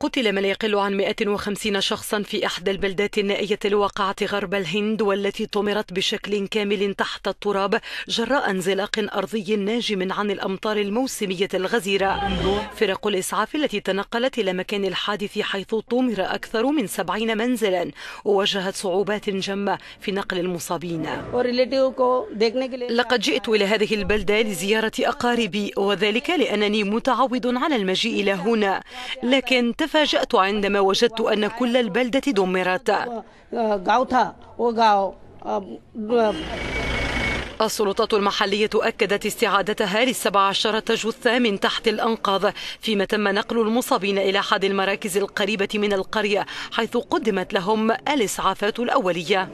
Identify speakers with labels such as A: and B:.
A: قتل ما لا يقل عن 150 شخصا في إحدى البلدات النائية الواقعة غرب الهند والتي طمرت بشكل كامل تحت التراب جراء انزلاق أرضي ناجم عن الأمطار الموسمية الغزيرة فرق الإسعاف التي تنقلت إلى مكان الحادث حيث طمر أكثر من 70 منزلا وواجهت صعوبات جمة في نقل المصابين لقد جئت إلى هذه البلدة لزيارة أقاربي وذلك لأنني متعود على المجيء إلى هنا لكن تفاجأت عندما وجدت أن كل البلدة دمرت السلطات المحلية أكدت استعادتها للسبع عشرة جثة من تحت الأنقاض فيما تم نقل المصابين إلى أحد المراكز القريبة من القرية حيث قدمت لهم الإسعافات الأولية